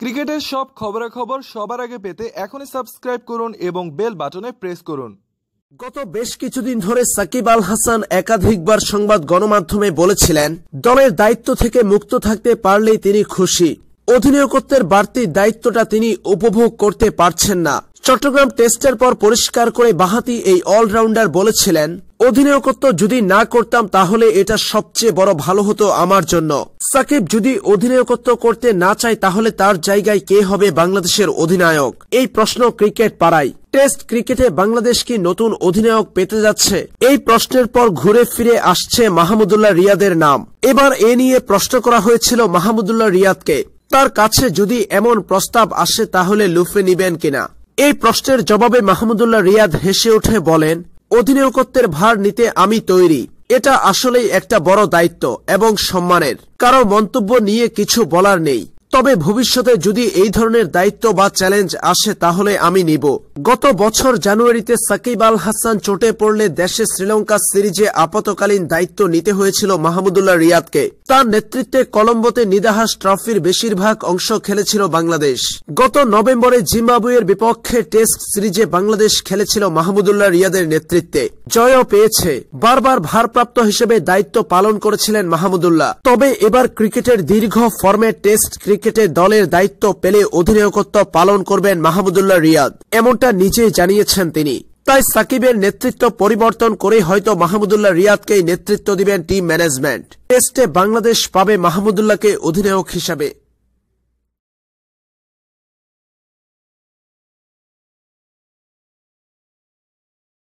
ক্রিকেটের সব খবরাখবর সবার আগে পেতে এখনই সাবস্ক্রাইব করুন এবং বেল বাটনে প্রেস করুন গত বেশ কিছুদিন ধরে সাকিব আল হাসান একাধিকবার সংবাদ গণমাধ্যমে বলেছিলেন দলের দায়িত্ব থেকে মুক্ত থাকতে পারলেই তিনি খুশি অধিনায়কত্বের বাড়তি দায়িত্বটা তিনি উপভোগ করতে পারছেন না চট্টগ্রাম টেস্টের পর পরিষ্কার করে বাহাতি এই অলরাউন্ডার বলেছিলেন অধিনায়কত্ব যদি না করতাম তাহলে এটা সবচেয়ে বড় ভালো হতো আমার জন্য সাকিব যদি অধিনায়কত্ব করতে না চায় তাহলে তার জায়গায় কে হবে বাংলাদেশের অধিনায়ক এই প্রশ্ন ক্রিকেট পাড়ায় টেস্ট ক্রিকেটে বাংলাদেশ কি নতুন অধিনায়ক পেতে যাচ্ছে এই প্রশ্নের পর ঘুরে ফিরে আসছে মাহমুদুল্লাহ রিয়াদের নাম এবার এ নিয়ে প্রশ্ন করা হয়েছিল মাহমুদুল্লাহ রিয়াদকে তার কাছে যদি এমন প্রস্তাব আসে তাহলে লুফে নিবেন কিনা এই প্রশ্নের জবাবে মাহমুদুল্লাহ রিয়াদ হেসে উঠে বলেন অধিনায়কত্বের ভার নিতে আমি তৈরি এটা আসলেই একটা বড় দায়িত্ব এবং সম্মানের কারো মন্তব্য নিয়ে কিছু বলার নেই তবে ভবিষ্যতে যদি এই ধরনের দায়িত্ব বা চ্যালেঞ্জ আসে তাহলে আমি নিব গত বছর জানুয়ারিতে সাকিব আল হাসান চোটে পড়লে দেশে শ্রীলঙ্কা সিরিজে আপাতকালীন দায়িত্ব নিতে হয়েছিল মাহমুদুল্লাহ রিয়াদকে তার নেতৃত্বে কলম্বোতে নিদাহাস ট্রফির বেশিরভাগ অংশ খেলেছিল বাংলাদেশ গত নভেম্বরে জিম্বাবুয়ের বিপক্ষে টেস্ট সিরিজে বাংলাদেশ খেলেছিল মাহমুদুল্লাহ রিয়াদের নেতৃত্বে জয়ও পেয়েছে বারবার ভারপ্রাপ্ত হিসেবে দায়িত্ব পালন করেছিলেন মাহমুদুল্লাহ তবে এবার ক্রিকেটের দীর্ঘ ফর্মে টেস্ট ক্রিকেট ক্রিকেটে দলের দায়িত্ব পেলে অধিনায়কত্ব পালন করবেন মাহমুদুল্লাহ রিয়াদ এমনটা নিজেই জানিয়েছেন তিনি তাই সাকিবের নেতৃত্ব পরিবর্তন করে হয়তো মাহমুদুল্লাহ রিয়াদকেই নেতৃত্ব দিবেন টিম ম্যানেজমেন্ট টেস্টে বাংলাদেশ পাবে মাহমুদুল্লাহকে অধিনায়ক হিসাবে